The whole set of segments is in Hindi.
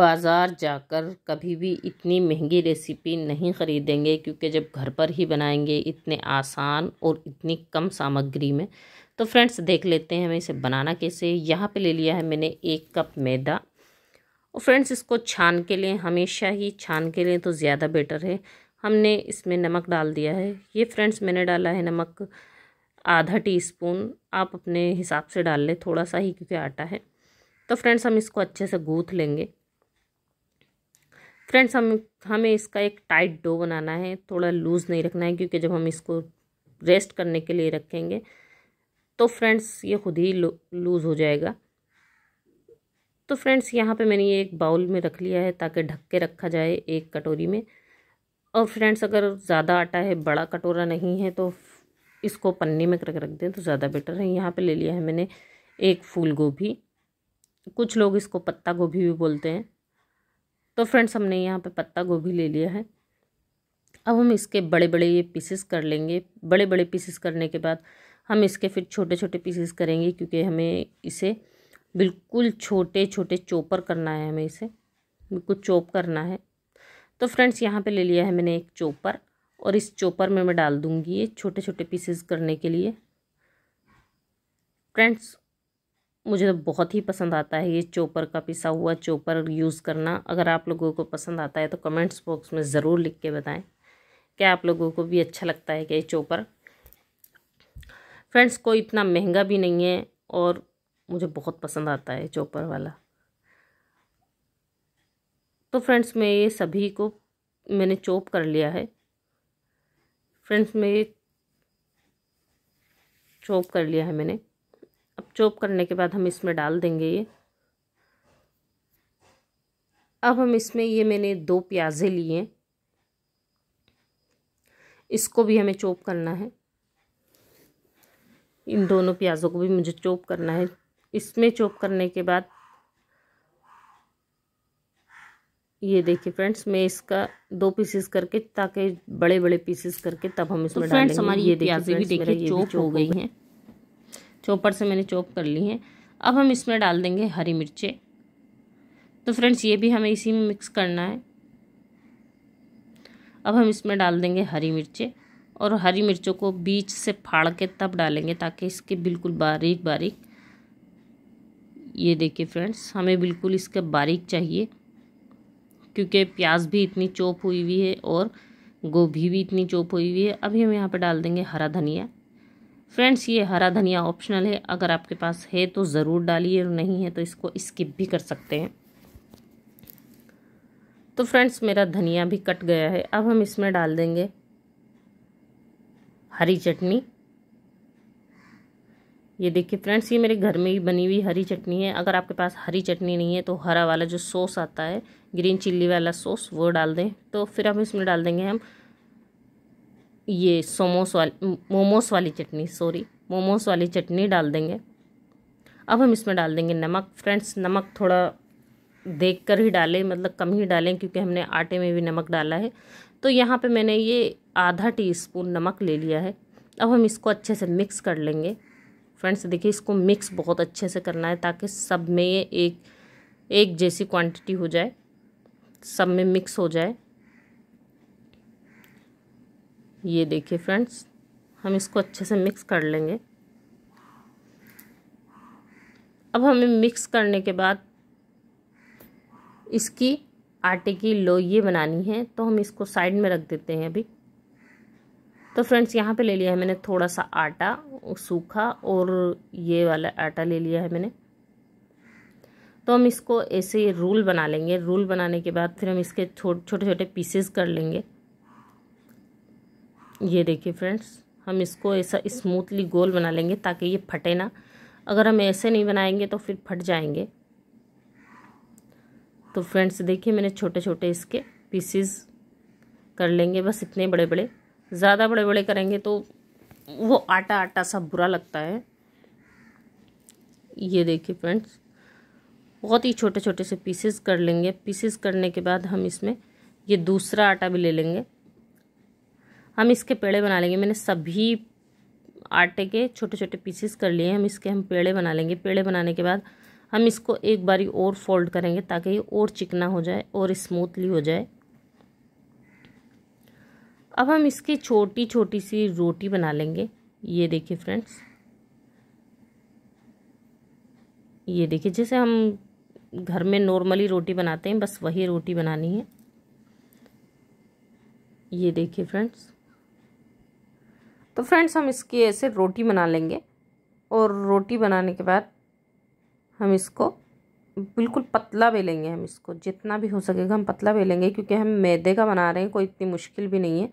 बाज़ार जाकर कभी भी इतनी महंगी रेसिपी नहीं ख़रीदेंगे क्योंकि जब घर पर ही बनाएंगे इतने आसान और इतनी कम सामग्री में तो फ्रेंड्स देख लेते हैं हमें इसे बनाना कैसे यहाँ पे ले लिया है मैंने एक कप मैदा और फ्रेंड्स इसको छान के लिए हमेशा ही छान के लिए तो ज़्यादा बेटर है हमने इसमें नमक डाल दिया है ये फ्रेंड्स मैंने डाला है नमक आधा टी आप अपने हिसाब से डाल लें थोड़ा सा ही क्योंकि आटा है तो फ्रेंड्स हम इसको अच्छे से गूँथ लेंगे फ्रेंड्स हम हमें इसका एक टाइट डो बनाना है थोड़ा लूज़ नहीं रखना है क्योंकि जब हम इसको रेस्ट करने के लिए रखेंगे तो फ्रेंड्स ये खुद ही लूज़ हो जाएगा तो फ्रेंड्स यहाँ पे मैंने ये एक बाउल में रख लिया है ताकि ढक के रखा जाए एक कटोरी में और फ्रेंड्स अगर ज़्यादा आटा है बड़ा कटोरा नहीं है तो इसको पन्नी में रख रख दें तो ज़्यादा बेटर है यहाँ पे ले लिया है मैंने एक फूल गोभी कुछ लोग इसको पत्ता गोभी भी बोलते हैं तो फ्रेंड्स हमने यहाँ पे पत्ता गोभी ले लिया है अब हम इसके बड़े बड़े ये पीसेस कर लेंगे बड़े बड़े पीसेस करने के बाद हम इसके फिर छोटे छोटे पीसेस करेंगे क्योंकि हमें इसे बिल्कुल छोटे छोटे चोपर करना है हमें इसे बिल्कुल चोप करना है तो फ्रेंड्स यहाँ पे ले लिया है मैंने एक चोपर और इस चोपर में मैं डाल दूँगी ये छोटे छोटे पीसेस करने के लिए फ्रेंड्स मुझे तो बहुत ही पसंद आता है ये चोपर का पिसा हुआ चोपर यूज़ करना अगर आप लोगों को पसंद आता है तो कमेंट्स बॉक्स में ज़रूर लिख के बताएं क्या आप लोगों को भी अच्छा लगता है क्या ये चोपर फ्रेंड्स कोई इतना महंगा भी नहीं है और मुझे बहुत पसंद आता है चोपर वाला तो फ्रेंड्स मैं ये सभी को मैंने चोप कर लिया है फ्रेंड्स मैं ये चोप कर लिया है मैंने अब चॉप करने के बाद हम इसमें डाल देंगे ये अब हम इसमें ये मैंने दो प्याजे लिए इसको भी हमें चॉप करना है इन दोनों प्याज़ों को भी मुझे चॉप करना है इसमें चॉप करने के बाद ये देखिए फ्रेंड्स मैं इसका दो पीसेस करके ताकि बड़े बड़े पीसेस करके तब हम इसमें तो डालेंगे हमारी ये प्याजे भी देखिए चॉप हो गई हैं चॉपर से मैंने चॉप कर ली हैं अब हम इसमें डाल देंगे हरी मिर्चें तो फ्रेंड्स ये भी हमें इसी में मिक्स करना है अब हम इसमें डाल देंगे हरी मिर्चें और हरी मिर्चों को बीच से फाड़ के तब डालेंगे ताकि इसके बिल्कुल बारीक बारीक ये देखिए फ्रेंड्स हमें बिल्कुल इसका बारीक चाहिए क्योंकि प्याज भी इतनी चोप हुई हुई है और गोभी भी इतनी चोप हुई हुई है अभी हम यहाँ पर डाल देंगे हरा धनिया फ्रेंड्स ये हरा धनिया ऑप्शनल है अगर आपके पास है तो ज़रूर डालिए और नहीं है तो इसको स्किप भी कर सकते हैं तो फ्रेंड्स मेरा धनिया भी कट गया है अब हम इसमें डाल देंगे हरी चटनी ये देखिए फ्रेंड्स ये मेरे घर में ही बनी हुई हरी चटनी है अगर आपके पास हरी चटनी नहीं है तो हरा वाला जो सॉस आता है ग्रीन चिल्ली वाला सॉस वो डाल दें तो फिर हम इसमें डाल देंगे हम ये सोमोस वाली मोमोस वाली चटनी सॉरी मोमोस वाली चटनी डाल देंगे अब हम इसमें डाल देंगे नमक फ्रेंड्स नमक थोड़ा देख कर ही डालें मतलब कम ही डालें क्योंकि हमने आटे में भी नमक डाला है तो यहाँ पे मैंने ये आधा टीस्पून नमक ले लिया है अब हम इसको अच्छे से मिक्स कर लेंगे फ्रेंड्स देखिए इसको मिक्स बहुत अच्छे से करना है ताकि सब में ये एक एक जैसी क्वांटिटी हो जाए सब में मिक्स हो जाए ये देखिए फ्रेंड्स हम इसको अच्छे से मिक्स कर लेंगे अब हमें मिक्स करने के बाद इसकी आटे की लोइये बनानी है तो हम इसको साइड में रख देते हैं अभी तो फ्रेंड्स यहाँ पे ले लिया है मैंने थोड़ा सा आटा सूखा और ये वाला आटा ले लिया है मैंने तो हम इसको ऐसे रूल बना लेंगे रूल बनाने के बाद फिर हम इसके छोटे छोटे छोटे पीसेस कर लेंगे ये देखिए फ्रेंड्स हम इसको ऐसा स्मूथली गोल बना लेंगे ताकि ये फटे ना अगर हम ऐसे नहीं बनाएंगे तो फिर फट जाएंगे तो फ्रेंड्स देखिए मैंने छोटे छोटे इसके पीसीस कर लेंगे बस इतने बड़े बड़े ज़्यादा बड़े बड़े करेंगे तो वो आटा आटा सा बुरा लगता है ये देखिए फ्रेंड्स बहुत ही छोटे छोटे से पीसेस कर लेंगे पीसेस करने के बाद हम इसमें ये दूसरा आटा भी ले लेंगे हम इसके पेड़े बना लेंगे मैंने सभी आटे के छोटे छोटे पीसेस कर लिए हैं हम इसके हम पेड़े बना लेंगे पेड़े बनाने के बाद हम इसको एक बारी और फोल्ड करेंगे ताकि ये और चिकना हो जाए और स्मूथली हो जाए अब हम इसकी छोटी छोटी सी रोटी बना लेंगे ये देखिए फ्रेंड्स ये देखिए जैसे हम घर में नॉर्मली रोटी बनाते हैं बस वही रोटी बनानी है ये देखिए फ्रेंड्स तो फ्रेंड्स हम इसकी ऐसे रोटी बना लेंगे और रोटी बनाने के बाद हम इसको बिल्कुल पतला बेलेंगे हम इसको जितना भी हो सकेगा हम पतला बेलेंगे क्योंकि हम मैदे का बना रहे हैं कोई इतनी मुश्किल भी नहीं है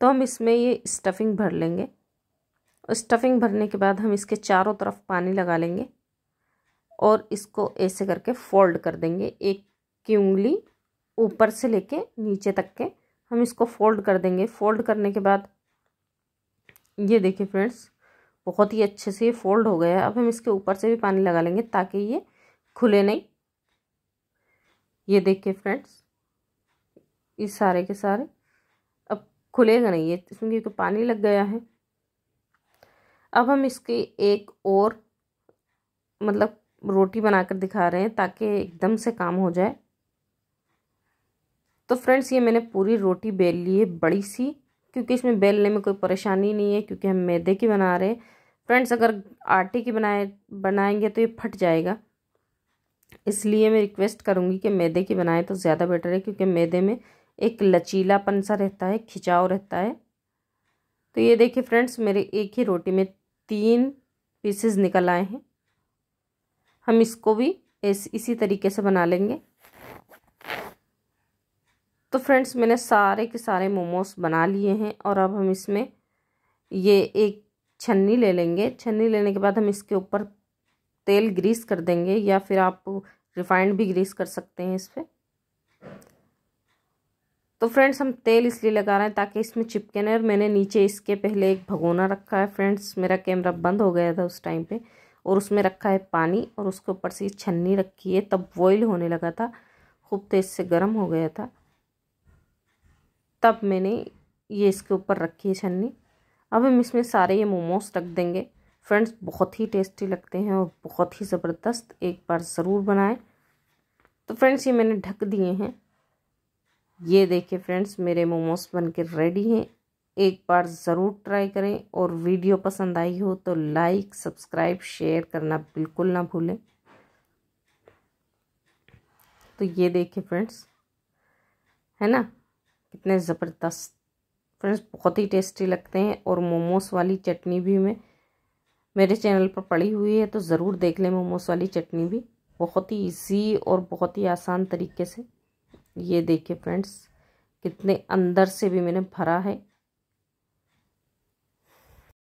तो हम इसमें ये स्टफिंग भर लेंगे स्टफिंग भरने के बाद हम इसके चारों तरफ पानी लगा लेंगे और इसको ऐसे करके फोल्ड कर देंगे एक की उंगली ऊपर से लेके नीचे तक के हम इसको फोल्ड कर देंगे फोल्ड करने के बाद ये देखिए फ्रेंड्स बहुत ही अच्छे से ये फोल्ड हो गया है अब हम इसके ऊपर से भी पानी लगा लेंगे ताकि ये खुले नहीं ये देखिए फ्रेंड्स ये सारे के सारे अब खुलेगा नहीं ये इसमें क्योंकि पानी लग गया है अब हम इसके एक और मतलब रोटी बनाकर दिखा रहे हैं ताकि एकदम से काम हो जाए तो फ्रेंड्स ये मैंने पूरी रोटी बेल ली है बड़ी सी क्योंकि इसमें बेलने में कोई परेशानी नहीं है क्योंकि हम मैदे की बना रहे हैं फ्रेंड्स अगर आटे की बनाए बनाएंगे तो ये फट जाएगा इसलिए मैं रिक्वेस्ट करूँगी कि मैदे की बनाएं तो ज़्यादा बेटर है क्योंकि मैदे में एक लचीलापन सा रहता है खिंचाव रहता है तो ये देखिए फ्रेंड्स मेरे एक ही रोटी में तीन पीसेस निकल आए हैं हम इसको भी इस इसी तरीके से बना लेंगे तो फ्रेंड्स मैंने सारे के सारे मोमोस बना लिए हैं और अब हम इसमें ये एक छन्नी ले लेंगे छन्नी लेने के बाद हम इसके ऊपर तेल ग्रीस कर देंगे या फिर आप रिफाइंड भी ग्रीस कर सकते हैं इस पर तो फ्रेंड्स हम तेल इसलिए लगा रहे हैं ताकि इसमें चिपके नहीं और मैंने नीचे इसके पहले एक भगोना रखा है फ्रेंड्स मेरा कैमरा बंद हो गया था उस टाइम पे और उसमें रखा है पानी और उसके ऊपर से छन्नी रखी है तब बॉयल होने लगा था खूब तेज़ से गर्म हो गया था तब मैंने ये इसके ऊपर रखी है छन्नी अब हम इसमें सारे ये मोमोज रख देंगे फ्रेंड्स बहुत ही टेस्टी लगते हैं और बहुत ही ज़बरदस्त एक बार ज़रूर बनाएं तो फ्रेंड्स ये मैंने ढक दिए हैं ये देखिए फ्रेंड्स मेरे मोमोज बन के रेडी हैं एक बार ज़रूर ट्राई करें और वीडियो पसंद आई हो तो लाइक सब्सक्राइब शेयर करना बिल्कुल ना भूलें तो ये देखिए फ्रेंड्स है ना इतने ज़बरदस्त फ्रेंड्स बहुत ही टेस्टी लगते हैं और मोमोस वाली चटनी भी मैं मेरे चैनल पर पड़ी हुई है तो ज़रूर देख लें मोमोस वाली चटनी भी बहुत ही इजी और बहुत ही आसान तरीके से ये देखिए फ्रेंड्स कितने अंदर से भी मैंने भरा है